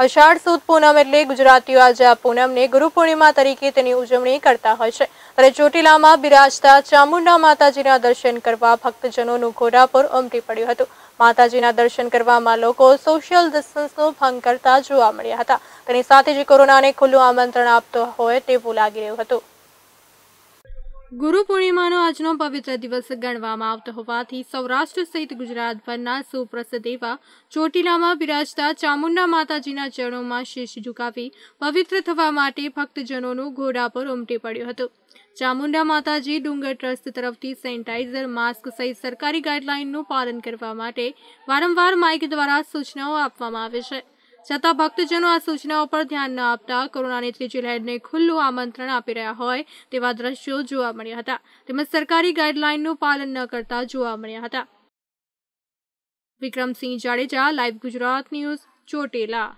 અષાઢ સુદ પૂનમ એટલે ગુજરાતીઓ આજે આ પૂનમને ગુરુ પૂર્ણિમા તરીકે તેની ઉજવણી કરતા હોય છે ત્યારે ચોટીલામાં બિરાજતા ચામુંડા માતાજીના દર્શન કરવા ભક્તજનોનું ઘોડાપુર ઉમટી પડ્યું હતું માતાજીના દર્શન કરવામાં લોકો સોશિયલ ડિસ્ટન્સનો ભંગ કરતા જોવા મળ્યા હતા તેની સાથે જ કોરોનાને ખુલ્લું આમંત્રણ આપતો હોય તેવું લાગી રહ્યું હતું ગુરુ પૂર્ણિમાનો આજનો પવિત્ર દિવસ ગણવામાં આવતો હોવાથી સૌરાષ્ટ્ર સહિત ગુજરાતભરના સુપ્રસિદ્ધ એવા ચોટીલામાં બિરાજતા ચામુંડા માતાજીના ચરણોમાં શીશ ઝુકાવી પવિત્ર થવા માટે ભક્તજનોનું ઘોડા પર ઉમટી પડ્યું હતું ચામુંડા માતાજી ડુંગર ટ્રસ્ટ તરફથી સેનિટાઈઝર માસ્ક સહિત સરકારી ગાઈડલાઇનનું પાલન કરવા માટે વારંવાર માઇક દ્વારા સૂચનાઓ આપવામાં આવે છે છતાં ભક્તજનો આ સૂચનાઓ પર ધ્યાન ન આપતા કોરોનાની ત્રીજી લહેરને ખુલ્લું આમંત્રણ આપી રહ્યા હોય તેવા દ્રશ્યો જોવા મળ્યા હતા તેમજ સરકારી ગાઈડલાઇનનું પાલન ન કરતા જોવા મળ્યા હતા વિક્રમસિંહ જાડેજા લાઈવ ગુજરાત ન્યૂઝ ચોટેલા